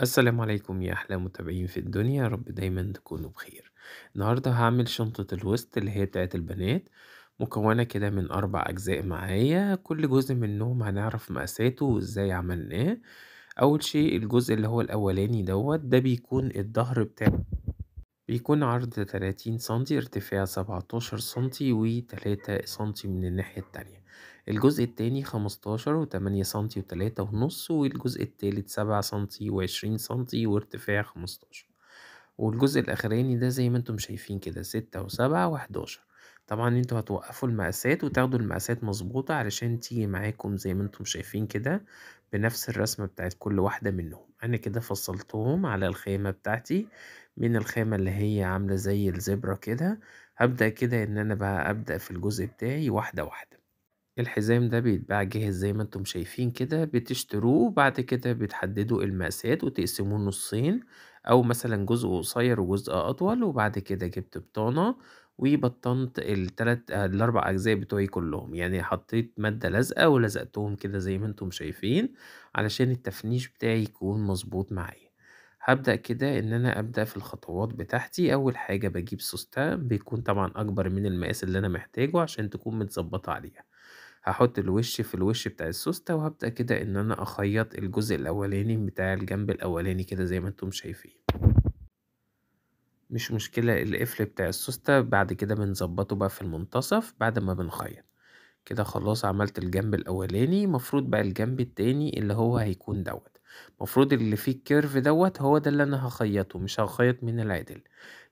السلام عليكم يا أحلى متابعين في الدنيا يا رب دايما تكونوا بخير النهاردة هعمل شنطة الوسط اللي هي بتاعت البنات مكونة كده من أربع أجزاء معايا كل جزء منهم هنعرف مقاساته وإزاي عملناه أول شيء الجزء اللي هو الأولاني دوت ده بيكون الظهر بتاع بيكون عرض 30 سنتي ارتفاع 17 سنتي و3 سنتي من الناحية التانية الجزء التاني خمستاشر وتمانية سنتي وتلاتة ونص والجزء التالت سبعة سنتي وعشرين سنتي وارتفاع خمستاشر والجزء الأخراني ده زي ما انتم شايفين كده ستة وسبعة وحداشر طبعا انتوا هتوقفوا المقاسات وتاخدوا المقاسات مظبوطة علشان تيجي معاكم زي ما انتم شايفين كده بنفس الرسمة بتاعت كل واحدة منهم انا كده فصلتهم على الخامة بتاعتي من الخامة اللي هي عاملة زي الزبرة كده هبدأ كده ان انا بقى ابدأ في الجزء بتاعي واحدة واحدة الحزام ده بيتباع جاهز زي ما انتم شايفين كده بتشتروه وبعد كده بتحددوا المقاسات وتقسموه نصين او مثلا جزء قصير وجزء اطول وبعد كده جبت بطانة وبطنت التلات الاربع اجزاء بتوعي كلهم يعني حطيت مادة لازقة ولزقتهم كده زي ما انتم شايفين علشان التفنيش بتاعي يكون مظبوط معايا هبدأ كده إن أنا أبدأ في الخطوات بتاعتي أول حاجة بجيب سوستة بيكون طبعا أكبر من المقاس اللي أنا محتاجه عشان تكون متظبطة عليها هحط الوش في الوش بتاع السوستة وهبدأ كده إن أنا أخيط الجزء الأولاني بتاع الجنب الأولاني كده زي ما انتم شايفين مش مشكلة القفل بتاع السوستة بعد كده بنظبطه بقى في المنتصف بعد ما بنخيط كده خلاص عملت الجنب الأولاني مفروض بقى الجنب التاني اللي هو هيكون دوت مفروض اللي فيه الكيرف دوت هو ده اللي أنا هخيطه مش هخيط من العدل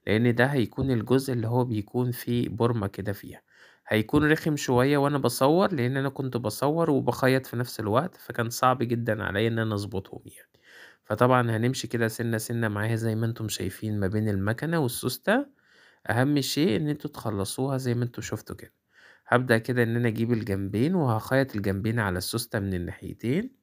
لأن ده هيكون الجزء اللي هو بيكون فيه برمة كده فيها هيكون رخم شوية وأنا بصور لأن أنا كنت بصور وبخيط في نفس الوقت فكان صعب جدا عليا إن أنا أظبطهم يعني فطبعا هنمشي كده سنة سنة معاها زي ما انتم شايفين ما بين المكنة والسوستة أهم شيء إن انتوا تخلصوها زي ما انتوا شفتوا كده هبدأ كده إن أنا أجيب الجنبين وهخيط الجنبين على السوستة من الناحيتين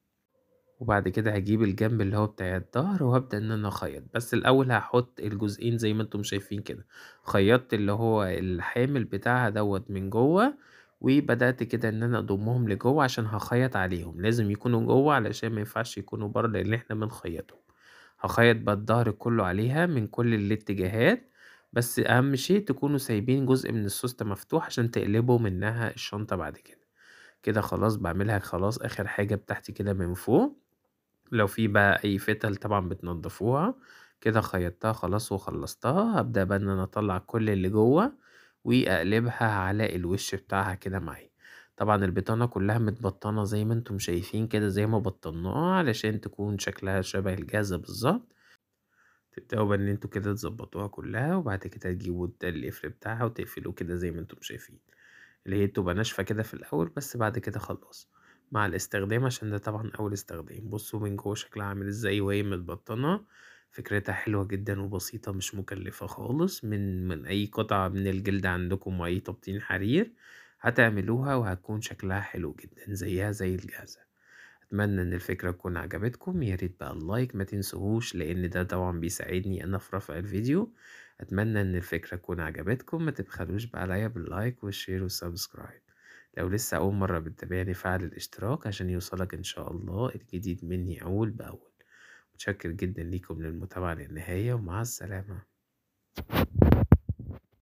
وبعد كده هجيب الجنب اللي هو بتاع الظهر وهبدأ إن أنا أخيط بس الأول هحط الجزئين زي ما انتم شايفين كده خيطت اللي هو الحامل بتاعها دوت من جوه وبدأت كده إن أنا أضمهم لجوه عشان هخيط عليهم لازم يكونوا جوه علشان ما ينفعش يكونوا بره لأن إحنا بنخيطهم هخيط بقى الظهر كله عليها من كل الاتجاهات بس أهم شيء تكونوا سايبين جزء من السوستة مفتوح عشان تقلبوا منها الشنطة بعد كده كده خلاص بعملها خلاص آخر حاجة بتاعتي كده من فوق لو في بقى أي فِتَل طبعًا بتنضّفوها، كده خيّطتها خلاص وخلّصتها، هبدا بقى إن أنا أطلّع كل اللي جوّه، وأقلبها على الوِش بتاعها كده معايا. طبعًا البِطانة كلّها متبطّنة زي ما أنتم شايفين كده زي ما بطّناها علشان تكون شكلها شبه الجاهزة بالظبط تبدأوا بقى إن أنتم كده تظبطوها كلّها، وبعد كده تجيبوا القِفل بتاعها وتقفلوه كده زي ما أنتم شايفين، اللي هي تبقى ناشفة كده في الأول بس بعد كده خلاص. مع الاستخدام عشان ده طبعا أول استخدام بصوا من جوه شكلها عامل ازاي وهي متبطنة فكرتها حلوة جدا وبسيطة مش مكلفة خالص من من أي قطعة من الجلد عندكم وأي تبطين حرير هتعملوها وهتكون شكلها حلو جدا زيها زي الجاهزة أتمنى إن الفكرة تكون عجبتكم يا ريت بقى اللايك ما تنسوهوش لأن ده طبعا بيساعدني أنا في رفع الفيديو أتمنى إن الفكرة تكون عجبتكم ما تبخلوش بقى عليا باللايك والشير والسبسكرايب لو لسه أول مرة بتتابعني فعل الاشتراك عشان يوصلك إن شاء الله الجديد مني أول بأول متشكر جدا ليكم للمتابعة للنهاية ومع السلامة